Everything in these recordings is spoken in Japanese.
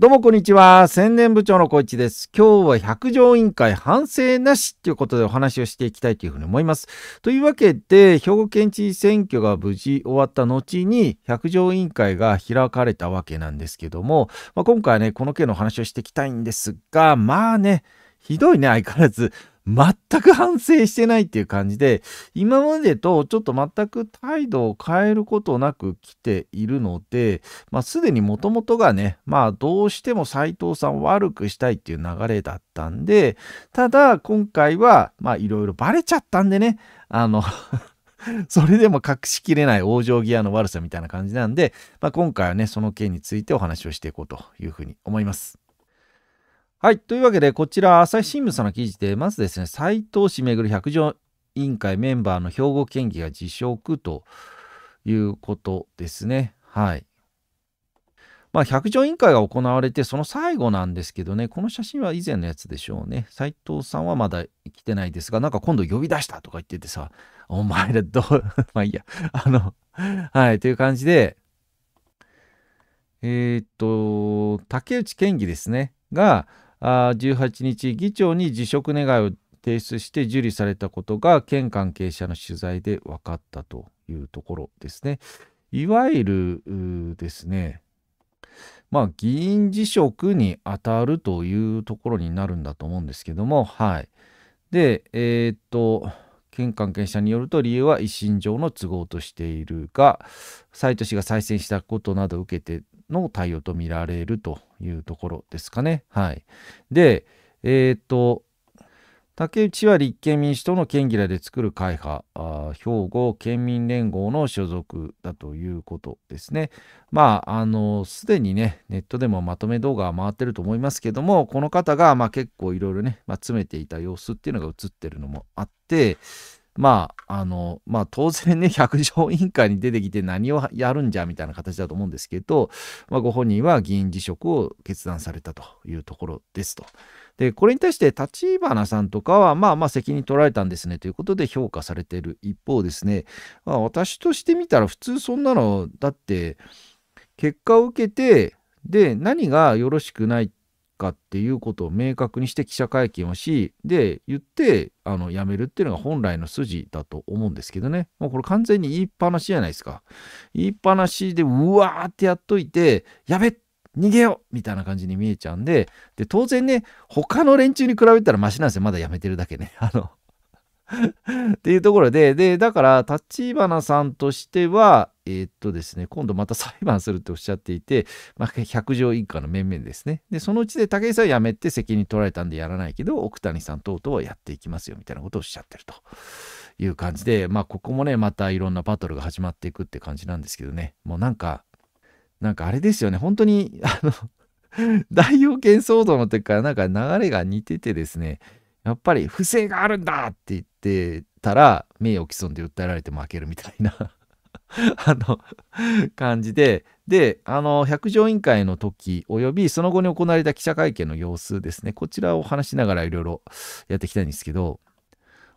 どうもこんにちは。宣伝部長の小市です。今日は百条委員会反省なしということでお話をしていきたいというふうに思います。というわけで、兵庫県知事選挙が無事終わった後に百条委員会が開かれたわけなんですけども、まあ、今回ね、この件の話をしていきたいんですが、まあね、ひどいね、相変わらず。全く反省してないっていう感じで、今までとちょっと全く態度を変えることなく来ているので、まあ、すでにもともとがね、まあ、どうしても斎藤さんを悪くしたいっていう流れだったんで、ただ、今回は、まあ、いろいろバレちゃったんでね、あの それでも隠しきれない往生際の悪さみたいな感じなんで、まあ、今回はね、その件についてお話をしていこうというふうに思います。はい。というわけで、こちら、朝日新聞さんの記事で、まずですね、斎藤氏めぐる百条委員会メンバーの兵庫県議が辞職ということですね。はい。まあ、百条委員会が行われて、その最後なんですけどね、この写真は以前のやつでしょうね。斎藤さんはまだ来てないですが、なんか今度呼び出したとか言っててさ、お前らどう、まあいいや、あの、はい、という感じで、えー、っと、竹内県議ですね、が、あ18日議長に辞職願を提出して受理されたことが県関係者の取材で分かったというところですね。いわゆるですね、まあ、議員辞職に当たるというところになるんだと思うんですけども、はい。で、えー、っと、県関係者によると理由は維新上の都合としているが、斎藤氏が再選したことなどを受けての対応と見られるというところですかね。はい、で、えっ、ー、と、竹内は立憲民主党の県議らで作る会派あ兵庫県民連合の所属だということですね。まあ、あの、すでにね、ネットでもまとめ動画が回ってると思いますけども、この方が、まあ、結構いろいろね、まあ、詰めていた様子っていうのが映ってるのもあって、まあ、あの、まあ当然ね、百条委員会に出てきて何をやるんじゃみたいな形だと思うんですけど、まあご本人は議員辞職を決断されたというところですと。で、これに対して立花さんとかは、まあまあ責任取られたんですねということで評価されている一方ですね、まあ、私として見たら普通そんなの、だって、結果を受けて、で、何がよろしくないってかっていうことを明確にして記者会見をしで言ってあの辞めるっていうのが本来の筋だと思うんですけどねもうこれ完全に言いっぱなしじゃないですか言いっぱなしでうわーってやっといてやべ逃げようみたいな感じに見えちゃうんでで当然ね他の連中に比べたらマシなんですよまだ辞めてるだけねあの っていうところで、で、だから、立花さんとしては、えー、っとですね、今度また裁判するっておっしゃっていて、まあ、百条一家の面々ですね。で、そのうちで武井さんは辞めて責任取られたんでやらないけど、奥谷さん等々はやっていきますよ、みたいなことをおっしゃってるという感じで、まあ、ここもね、またいろんなバトルが始まっていくって感じなんですけどね、もうなんか、なんかあれですよね、本当に、あの大要件騒動の時からなんか流れが似ててですね、やっぱり不正があるんだって言ってたら名誉毀損で訴えられて負けるみたいな あの感じでであの百条委員会の時及びその後に行われた記者会見の様子ですねこちらを話しながらいろいろやっていきたいんですけど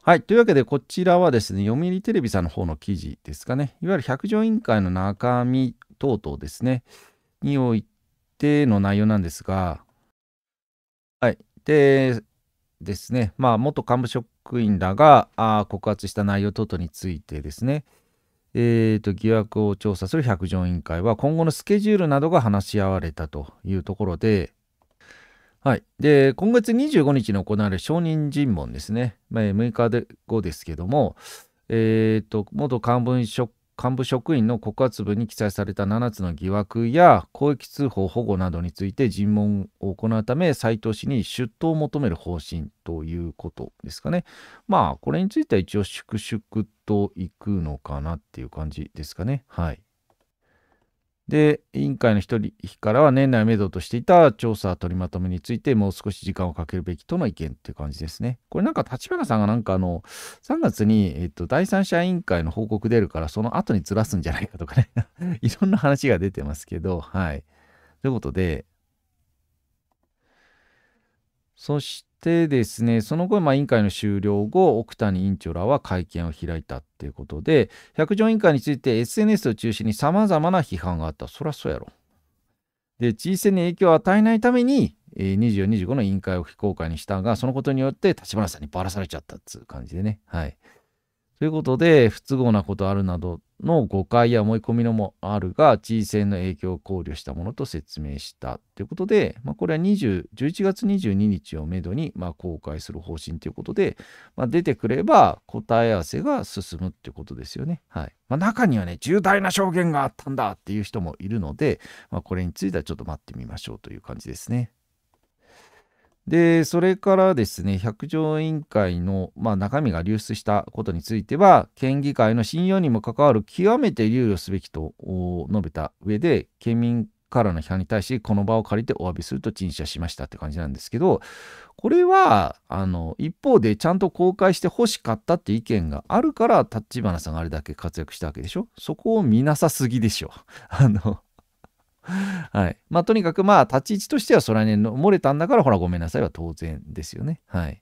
はい。というわけで、こちらはですね、読売テレビさんの方の記事ですかね。いわゆる百条委員会の中身等々ですね、においての内容なんですが、はい。で、ですね、まあ、元幹部職員らがあ告発した内容等々についてですね、えーと、疑惑を調査する百条委員会は今後のスケジュールなどが話し合われたというところで、はい、で今月25日に行われる証人尋問ですね、まあ、6日で後ですけども、えーと、元幹部職幹部職員の告発文に記載された7つの疑惑や公益通報保護などについて尋問を行うため斉藤氏に出頭を求める方針ということですかね。まあこれについては一応粛々といくのかなっていう感じですかね。はい。で、委員会の一人からは年内をめどとしていた調査取りまとめについてもう少し時間をかけるべきとの意見っていう感じですね。これなんか立花さんがなんかあの、3月に、えっと、第三者委員会の報告出るからその後にずらすんじゃないかとかね いろんな話が出てますけど、はい。ということで、そして、でですねその後、まあ、委員会の終了後奥谷委員長らは会見を開いたっていうことで百条委員会について SNS を中心にさまざまな批判があったそりゃそうやろ。で知事選に影響を与えないために24、25の委員会を非公開にしたがそのことによって立花さんにばらされちゃったっつう感じでね。はい、ということで不都合なことあるなどの誤解や思い込みのもあるが、地位性の影響を考慮したものと説明したということで、まあ、これは20 11月22日をめどに、まあ、公開する方針ということで、まあ、出てくれば答え合わせが進むってことですよね。はい。まあ、中にはね、重大な証言があったんだっていう人もいるので、まあ、これについてはちょっと待ってみましょうという感じですね。で、それからですね、百条委員会の、まあ、中身が流出したことについては、県議会の信用にも関わる極めて猶予すべきと述べた上で、県民からの批判に対し、この場を借りてお詫びすると陳謝しましたって感じなんですけど、これは、あの、一方でちゃんと公開してほしかったって意見があるから、立花さんがあれだけ活躍したわけでしょそこを見なさすぎでしょ。あの はい。まあ、とにかく、まあ、立ち位置としては、それはね、漏れたんだから、ほら、ごめんなさいは当然ですよね。はい。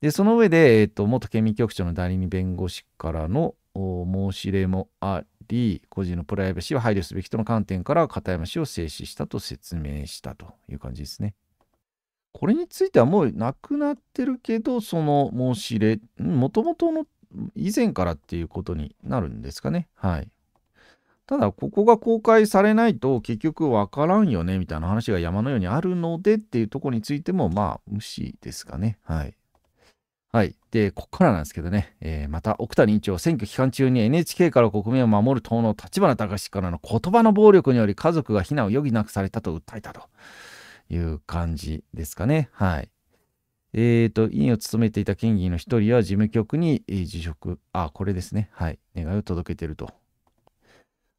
で、その上で、えっ、ー、と、元県民局長の代理人弁護士からの申し入れもあり、個人のプライバシーは配慮すべきとの観点から、片山氏を制止したと説明したという感じですね。これについてはもうなくなってるけど、その申し入れ、もともとの以前からっていうことになるんですかね。はい。ただここが公開されないと結局わからんよねみたいな話が山のようにあるのでっていうとこについてもまあ無視ですかね。はい。はい。で、こっからなんですけどね、えー、また奥谷委員長、選挙期間中に NHK から国民を守る党の立花隆からの言葉の暴力により家族が避難を余儀なくされたと訴えたという感じですかね。はい。えっ、ー、と、委員を務めていた県議の一人は事務局に辞職、あ、これですね。はい。願いを届けてると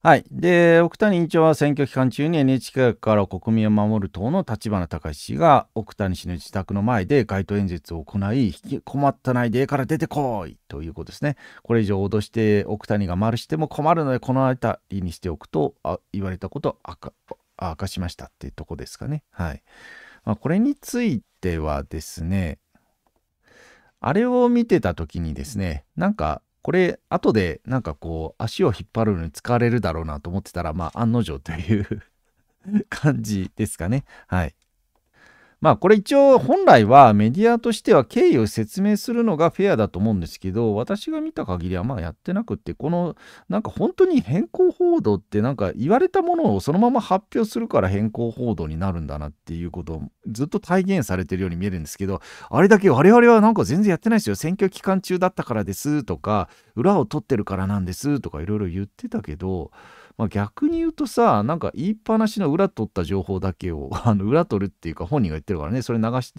はい。で、奥谷委員長は選挙期間中に NHK から国民を守る党の立花隆氏が奥谷氏の自宅の前で街頭演説を行い、引き困ったないでから出てこいということですね。これ以上脅して奥谷が丸しても困るので、この辺りにしておくとあ言われたことを明かしましたっていうとこですかね。はい。まあ、これについてはですね、あれを見てた時にですね、なんかこれ後でなんかこう足を引っ張るのに使われるだろうなと思ってたらまあ案の定という 感じですかねはいまあこれ一応本来はメディアとしては経緯を説明するのがフェアだと思うんですけど私が見た限りはまあやってなくってこのなんか本当に変更報道ってなんか言われたものをそのまま発表するから変更報道になるんだなっていうことをずっと体現されてるように見えるんですけどあれだけ我々はなんか全然やってないですよ選挙期間中だったからですとか裏を取ってるからなんですとかいろいろ言ってたけどまあ、逆に言うとさなんか言いっぱなしの裏取った情報だけを あの裏取るっていうか本人が言ってるからねそれ流し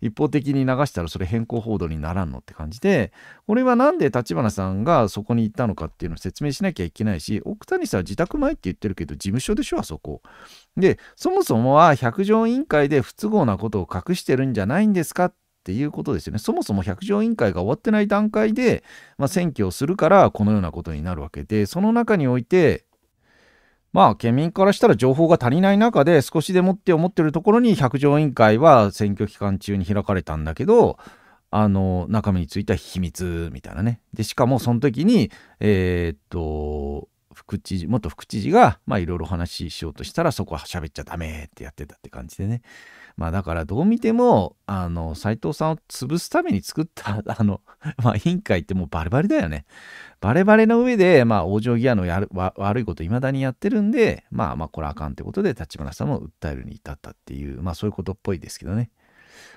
一方的に流したらそれ変更報道にならんのって感じでこれは何で立花さんがそこに行ったのかっていうのを説明しなきゃいけないし奥谷さんは自宅前って言ってるけど事務所でしょあそこ。でそもそもは百条委員会で不都合なことを隠してるんじゃないんですかっていうことですよね。そもそも百条委員会が終わってない段階で、まあ、選挙をするからこのようなことになるわけで、その中において、まあ、県民からしたら情報が足りない中で少しでもって思ってるところに百条委員会は選挙期間中に開かれたんだけど、あの、中身については秘密みたいなね。で、しかもその時に、えー、っと、副知事、元副知事が、まあいろいろ話しようとしたら、そこは喋っちゃダメってやってたって感じでね。まあだからどう見ても、あの、斎藤さんを潰すために作った、あの、まあ委員会ってもうバレバレだよね。バレバレの上で、まあ往生際のやる悪いこと未だにやってるんで、まあまあこれあかんってことで、立花さんも訴えるに至ったっていう、まあそういうことっぽいですけどね。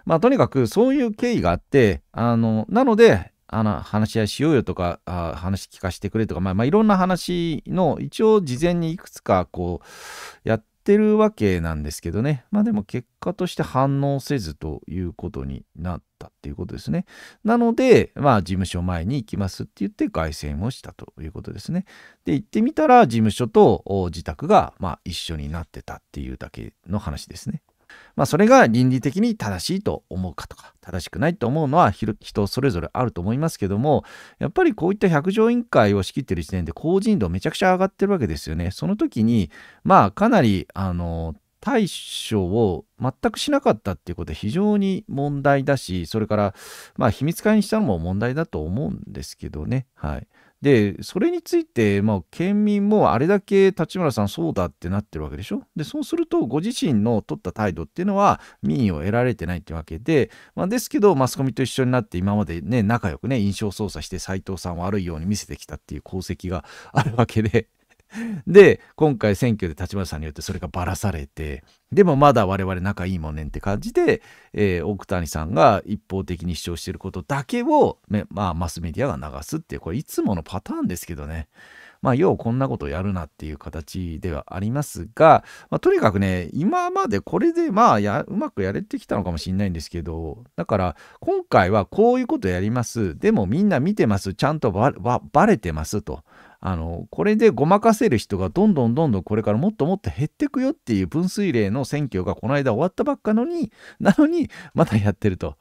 まあとにかくそういう経緯があって、あの、なので、あの話し合いしようよとかあ話聞かせてくれとか、まあまあ、いろんな話の一応事前にいくつかこうやってるわけなんですけどねまあでも結果として反応せずということになったっていうことですねなのでまあ事務所前に行きますって言って凱旋をしたということですねで行ってみたら事務所と自宅がまあ一緒になってたっていうだけの話ですねまあ、それが倫理的に正しいと思うかとか、正しくないと思うのは人それぞれあると思いますけども、やっぱりこういった百条委員会を仕切ってる時点で、公人度めちゃくちゃ上がってるわけですよね。その時に、まあ、かなり、あの、対処を全くしなかったっていうことは非常に問題だし、それから、まあ、秘密会にしたのも問題だと思うんですけどね。はい。で、それについて、まあ、県民もあれだけ立花さんそうだってなってるわけでしょで、そうすると、ご自身の取った態度っていうのは、民意を得られてないってわけで、まあ、ですけど、マスコミと一緒になって、今までね、仲良くね、印象操作して、斎藤さんを悪いように見せてきたっていう功績があるわけで、で、今回選挙で立花さんによってそれがばらされて、でもまだ我々仲いいもんねんって感じで、えー、奥谷さんが一方的に主張していることだけを、ね、まあ、マスメディアが流すっていう、これいつものパターンですけどね。まあ、ようこんなことやるなっていう形ではありますが、まあ、とにかくね、今までこれでまあや、うまくやれてきたのかもしれないんですけど、だから、今回はこういうことやります。でもみんな見てます。ちゃんとばばばれてますと。あのこれでごまかせる人がどんどんどんどんこれからもっともっと減ってくよっていう分水嶺の選挙がこの間終わったばっかのに なのにまだやってると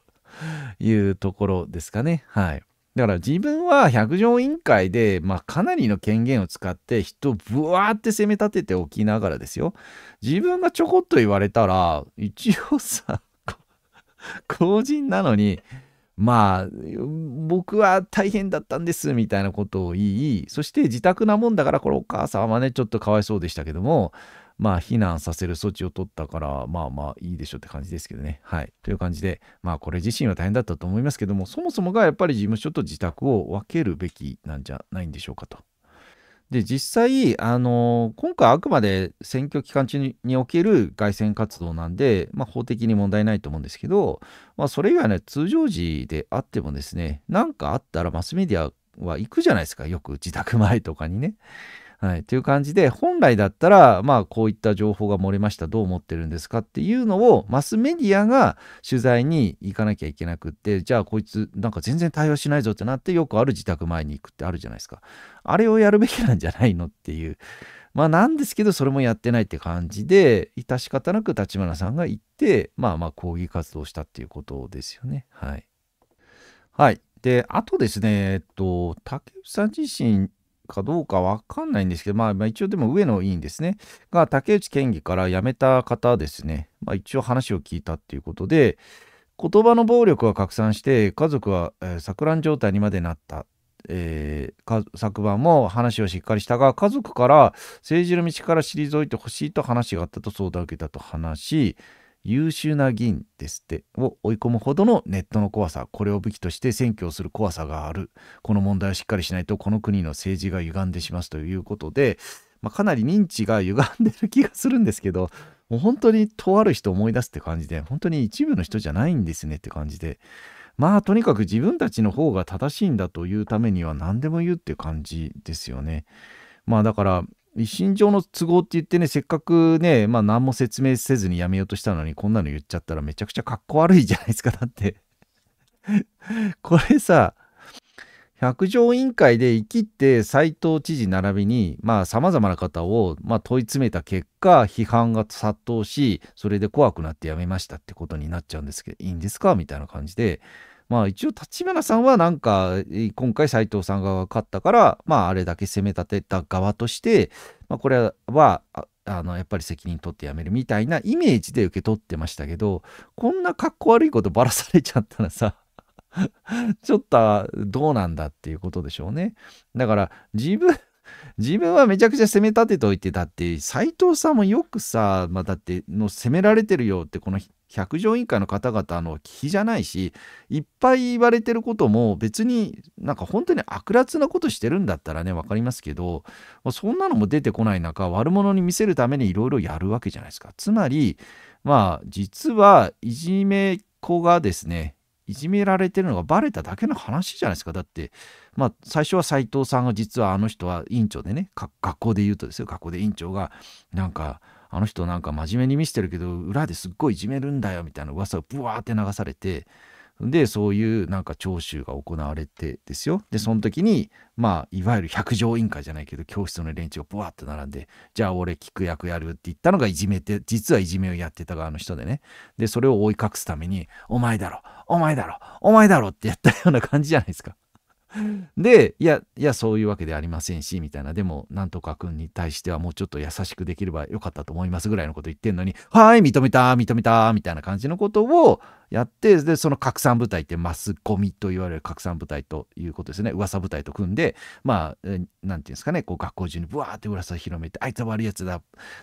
いうところですかねはい。だから自分は百条委員会で、まあ、かなりの権限を使って人をブワーって攻め立てておきながらですよ自分がちょこっと言われたら一応さ 公人なのにまあ、僕は大変だったんです、みたいなことを言い、そして自宅なもんだから、これお母さんはね、ちょっとかわいそうでしたけども、まあ、避難させる措置を取ったから、まあまあいいでしょうって感じですけどね。はい。という感じで、まあ、これ自身は大変だったと思いますけども、そもそもがやっぱり事務所と自宅を分けるべきなんじゃないんでしょうかとで実際、あの今回あくまで選挙期間中における外選活動なんで、まあ、法的に問題ないと思うんですけど、まあ、それ以外の通常時であってもですね何かあったらマスメディアは行くじゃないですかよく自宅前とかにね。はい、という感じで本来だったらまあこういった情報が漏れましたどう思ってるんですかっていうのをマスメディアが取材に行かなきゃいけなくってじゃあこいつなんか全然対応しないぞってなってよくある自宅前に行くってあるじゃないですかあれをやるべきなんじゃないのっていうまあなんですけどそれもやってないって感じで致し方なく立花さんが行ってまあまあ抗議活動したっていうことですよねはい。はいであとですねえっと竹内さん自身かどうかわかんないんですけど、まあ、まあ、一応でも上の委員ですね、が竹内県議から辞めた方ですね、まあ、一応話を聞いたっていうことで、言葉の暴力は拡散して家族は、えー、錯乱状態にまでなった、えー、昨晩も話をしっかりしたが家族から政治の道から退いてほしいと話があったと相談を受けたと話し優秀な議員ですってを追い込むほどのネットの怖さこれを武器として選挙をする怖さがあるこの問題をしっかりしないとこの国の政治が歪んでしますということで、まあ、かなり認知が歪んでる気がするんですけどもう本当にとある人思い出すって感じで本当に一部の人じゃないんですねって感じでまあとにかく自分たちの方が正しいんだというためには何でも言うって感じですよね。まあだから心情の都合って言ってね、せっかくね、まあ何も説明せずにやめようとしたのに、こんなの言っちゃったらめちゃくちゃかっこ悪いじゃないですか、だってこれさ、百条委員会で生きって斎藤知事並びに、まあ様々な方を、まあ、問い詰めた結果、批判が殺到し、それで怖くなってやめましたってことになっちゃうんですけど、いいんですかみたいな感じで、まあ一応立花さんはなんか今回斎藤さんが勝ったからまああれだけ攻め立てた側として、まあ、これはあのやっぱり責任取ってやめるみたいなイメージで受け取ってましたけどこんなかっこ悪いことばらされちゃったらさ ちょっとどうなんだっていうことでしょうね。だから自分 自分はめちゃくちゃ攻め立てといてだって斎藤さんもよくさ、まあ、だっての攻められてるよってこの百条委員会の方々の聞きじゃないしいっぱい言われてることも別になんか本当に悪辣なことしてるんだったらね分かりますけどそんなのも出てこない中悪者に見せるためにいろいろやるわけじゃないですかつまりまあ実はいじめっ子がですねいじめられてるのがバレただけの話じゃないですかだってまあ最初は斎藤さんが実はあの人は院長でね学校で言うとですよ学校で院長がなんかあの人なんか真面目に見せてるけど裏ですっごいいじめるんだよみたいな噂をブワーって流されてでそういうなんか聴取が行われてですよでその時にまあいわゆる百条委員会じゃないけど教室の連中がブワーって並んで「じゃあ俺聞く役やる」って言ったのがいじめて実はいじめをやってた側の人でねでそれを追い隠すために「お前だろお前だろお前だろ」ってやったような感じじゃないですか。で、いや、いや、そういうわけではありませんし、みたいな、でも、なんとか君に対してはもうちょっと優しくできればよかったと思いますぐらいのこと言ってんのに、はい、認めた、認めた、みたいな感じのことをやって、で、その拡散部隊って、マスコミと言われる拡散部隊ということですね、噂部隊と組んで、まあ、何て言うんですかね、こう、学校中にブワーって噂を広めて、あいつは悪いやつだ、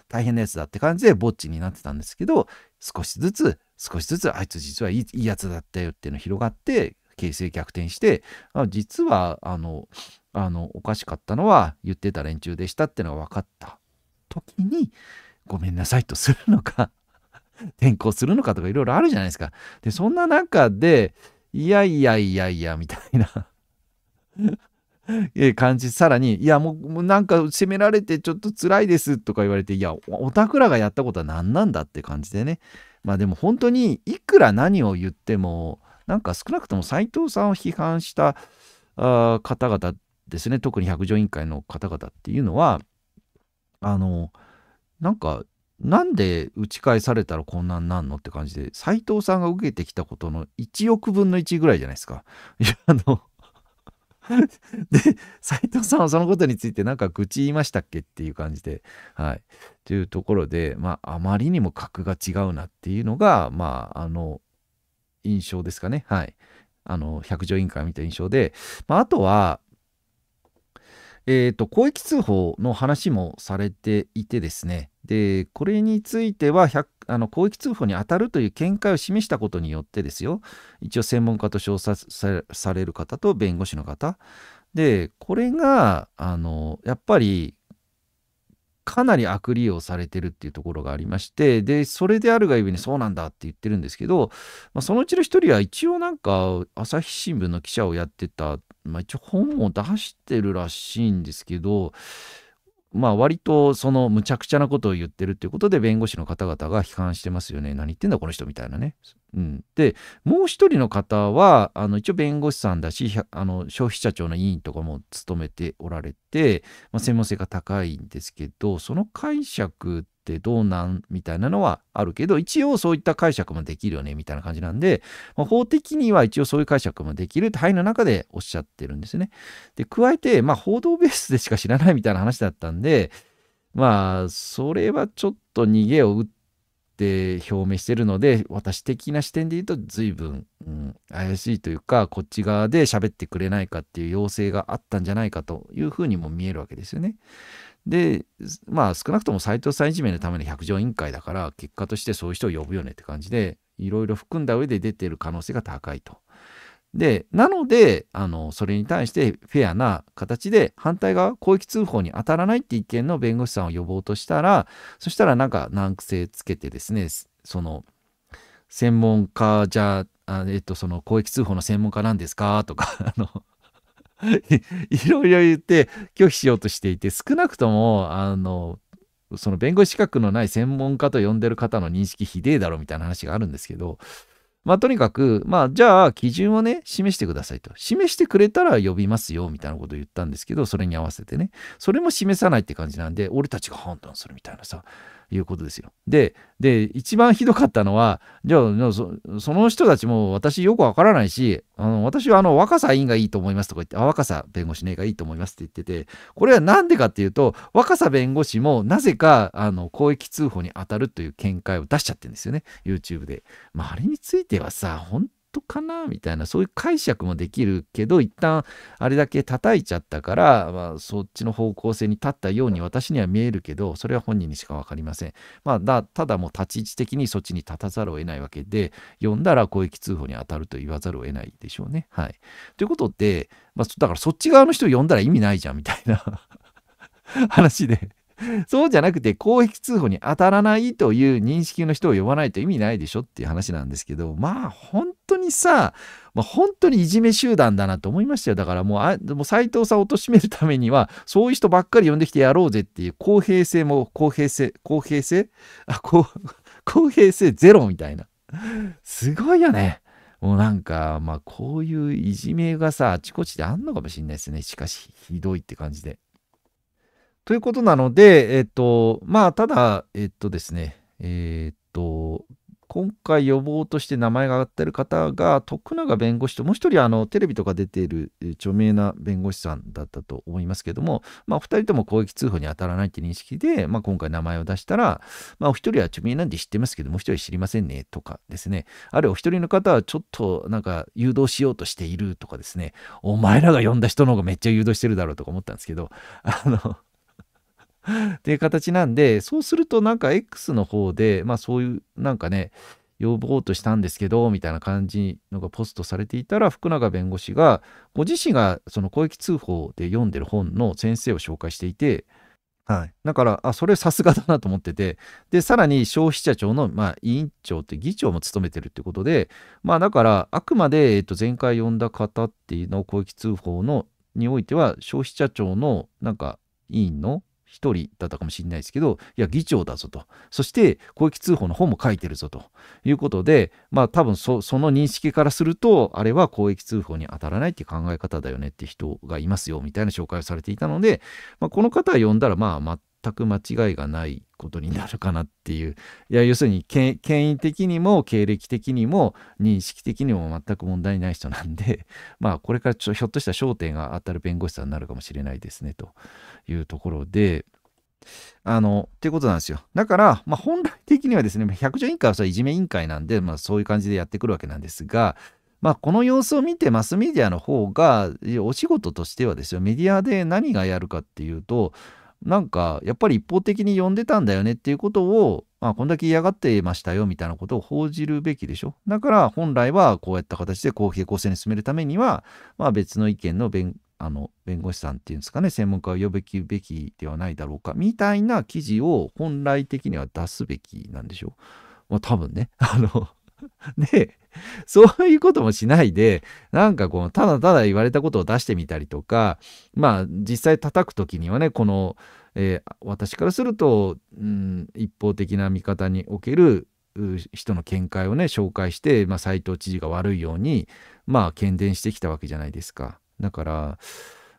大変なやつだって感じで、ぼっちになってたんですけど、少しずつ、少しずつ、あいつ実はいいいいやつだったよっていうの広がって、形勢逆転して、あ実はあの、あの、おかしかったのは言ってた連中でしたってのが分かった時に、ごめんなさいとするのか 転校するのかとかいろいろあるじゃないですか。で、そんな中で、いやいやいやいや、みたいな 感じ、さらに、いや、もう、なんか責められてちょっと辛いですとか言われて、いや、おたくらがやったことは何なんだって感じでね。まあでも本当に、いくら何を言っても、なんか少なくとも斎藤さんを批判したあ方々ですね、特に百条委員会の方々っていうのは、あの、なんか、なんで打ち返されたらこんなんなんのって感じで、斎藤さんが受けてきたことの1億分の1ぐらいじゃないですか。いや、あので、斎藤さんはそのことについてなんか愚痴言いましたっけっていう感じで、はい。というところで、まあ、あまりにも格が違うなっていうのが、まあ、あの、印象ですかね。はい。あの、百条委員会を見た印象で、まあ、あとは、えっ、ー、と、広域通報の話もされていてですね、で、これについては、あの広域通報に当たるという見解を示したことによってですよ、一応専門家と称さされる方と弁護士の方、で、これが、あの、やっぱりかなり悪利用されてるっていうところがありましてでそれであるがゆえにそうなんだって言ってるんですけど、まあ、そのうちの一人は一応なんか朝日新聞の記者をやってた、まあ、一応本を出してるらしいんですけどまあ割とそのむちゃくちゃなことを言ってるっていうことで弁護士の方々が批判してますよね。何言ってんだこの人みたいなね。うん、でもう一人の方はあの一応弁護士さんだしあの消費者庁の委員とかも務めておられて、まあ、専門性が高いんですけどその解釈ってどうなんみたいなのはあるけど、一応そういった解釈もできるよねみたいな感じなんで、まあ、法的には一応そういう解釈もできるって範囲の中でおっしゃってるんですね。で、加えて、まあ報道ベースでしか知らないみたいな話だったんで、まあ、それはちょっと逃げを打って表明してるので、私的な視点で言うと随分、うん、怪しいというか、こっち側で喋ってくれないかっていう要請があったんじゃないかというふうにも見えるわけですよね。で、まあ少なくとも斎藤さんいじめのための百条委員会だから、結果としてそういう人を呼ぶよねって感じで、いろいろ含んだ上で出てる可能性が高いと。で、なので、あの、それに対してフェアな形で反対側、広域通報に当たらないって意見の弁護士さんを呼ぼうとしたら、そしたらなんか難癖つけてですね、その、専門家じゃあ、えっと、その広域通報の専門家なんですかとか、あの、いろいろ言って拒否しようとしていて、少なくとも、あの、その弁護士資格のない専門家と呼んでる方の認識ひでえだろみたいな話があるんですけど、まあとにかく、まあじゃあ基準をね、示してくださいと。示してくれたら呼びますよみたいなことを言ったんですけど、それに合わせてね。それも示さないって感じなんで、俺たちが判断するみたいなさ。いうことですよ。で、で、一番ひどかったのは、じゃあ、その人たちも私よくわからないし、あの私はあの若狭委員がいいと思いますとか言って、あ若狭弁護士ねがいいと思いますって言ってて、これは何でかっていうと、若狭弁護士もなぜかあの広域通報に当たるという見解を出しちゃってるんですよね、YouTube で。まあ、あれについてはさ、本当かなみたいな、そういう解釈もできるけど、一旦あれだけ叩いちゃったから、まあ、そっちの方向性に立ったように私には見えるけど、それは本人にしか分かりません。まあ、だただもう立ち位置的にそっちに立たざるを得ないわけで、読んだら広域通報に当たると言わざるを得ないでしょうね。はい。ということで、まあ、だからそっち側の人を呼んだら意味ないじゃんみたいな 話で そうじゃなくて公益通報に当たらないという認識の人を呼ばないと意味ないでしょっていう話なんですけど、まあ本当にさ、まあ、本当にいじめ集団だなと思いましたよ。だからもう、あも斎藤さんを貶めるためには、そういう人ばっかり呼んできてやろうぜっていう公平性も、公平性、公平性あ、公、公平性ゼロみたいな。すごいよね。もうなんか、まあこういういじめがさ、あちこちであんのかもしれないですね。しかし、ひどいって感じで。ということなので、えっと、まあ、ただ、えっとですね、えっと、今回予防として名前が挙がってる方が、徳永弁護士と、もう一人、あの、テレビとか出ている著名な弁護士さんだったと思いますけども、まあ、お二人とも攻撃通報に当たらないって認識で、まあ、今回名前を出したら、まあ、お一人は著名なんで知ってますけど、もう一人は知りませんね、とかですね。あるいはお一人の方は、ちょっと、なんか、誘導しようとしているとかですね、お前らが呼んだ人の方がめっちゃ誘導してるだろうとか思ったんですけど、あのっていう形なんで、そうするとなんか X の方で、まあそういうなんかね、要望としたんですけど、みたいな感じのがポストされていたら、福永弁護士が、ご自身がその公益通報で読んでる本の先生を紹介していて、はい、だから、あ、それさすがだなと思ってて、で、さらに消費者庁の、まあ、委員長って議長も務めてるってことで、まあ、だから、あくまで、えっと、前回読んだ方っていうのを公益通報のにおいては、消費者庁のなんか委員の1人だったかもしれないですけど、いや、議長だぞと。そして、広域通報の方も書いてるぞということで、まあ、多分その認識からすると、あれは広域通報に当たらないって考え方だよねって人がいますよ、みたいな紹介をされていたので、まあ、この方は呼んだら、まあ、全く間違いがないことになるかなっていういや要するに権威的にも経歴的にも認識的にも全く問題ない人なんで まあこれからちょひょっとしたら焦点が当たる弁護士さんになるかもしれないですねというところで。あの、っていうことなんですよ。だから、まあ、本来的にはですね、100条委員会はそれいじめ委員会なんで、まあ、そういう感じでやってくるわけなんですが、まあ、この様子を見てマスメディアの方がお仕事としてはですよメディアで何がやるかっていうとなんかやっぱり一方的に呼んでたんだよねっていうことを、まあ、こんだけ嫌がってましたよみたいなことを報じるべきでしょ。だから本来はこうやった形でこう平行線に進めるためには、まあ、別の意見の弁あの弁護士さんっていうんですかね専門家を呼ぶべきではないだろうかみたいな記事を本来的には出すべきなんでしょう。まあ、多分ね あの で、そういうこともしないで、なんかこう、ただただ言われたことを出してみたりとか、まあ、実際叩く時にはね、この、えー、私からすると、うん、一方的な見方における人の見解をね、紹介して、まあ、斎藤知事が悪いように、まあ、喧伝してきたわけじゃないですか。だから、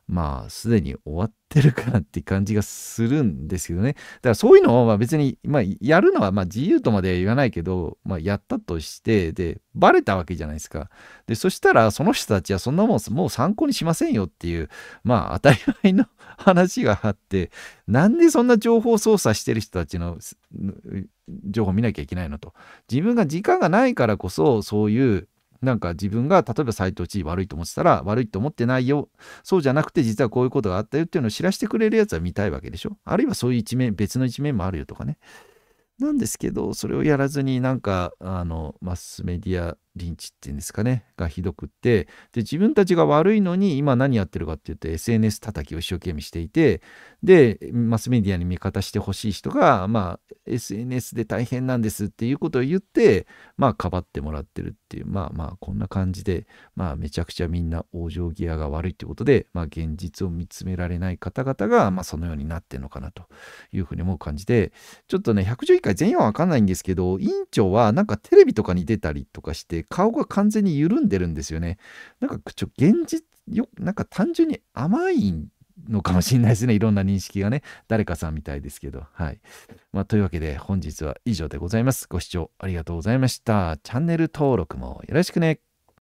まあ、すでに終わってるかなって感じがするんですけどね。だからそういうのを、まあ別に、まあやるのはまあ自由とまでは言わないけど、まあやったとして、で、バレたわけじゃないですか。で、そしたらその人たちはそんなもん、もう参考にしませんよっていう、まあ当たり前の話があって、なんでそんな情報操作してる人たちの情報見なきゃいけないのと。自分が時間がないからこそ、そういうなんか自分が例えば斎藤知事悪いと思ってたら悪いと思ってないよそうじゃなくて実はこういうことがあったよっていうのを知らせてくれるやつは見たいわけでしょあるいはそういう一面別の一面もあるよとかねなんですけどそれをやらずになんかあのマスメディアリンチっていうんですかねがひどくってで自分たちが悪いのに今何やってるかっていうと SNS 叩きを一生懸命していてでマスメディアに味方してほしい人が、まあ、SNS で大変なんですっていうことを言ってまあかばってもらってるっていうまあまあこんな感じで、まあ、めちゃくちゃみんな往生際が悪いってことで、まあ、現実を見つめられない方々が、まあ、そのようになってるのかなというふうに思う感じでちょっとね111回全員は分かんないんですけど委員長はなんかテレビとかに出たりとかして顔が完全に緩んでるんですよね。なんかちょ現実よなんか単純に甘いのかもしれないですねいろんな認識がね誰かさんみたいですけどはい、まあ、というわけで本日は以上でございますご視聴ありがとうございましたチャンネル登録もよろしくね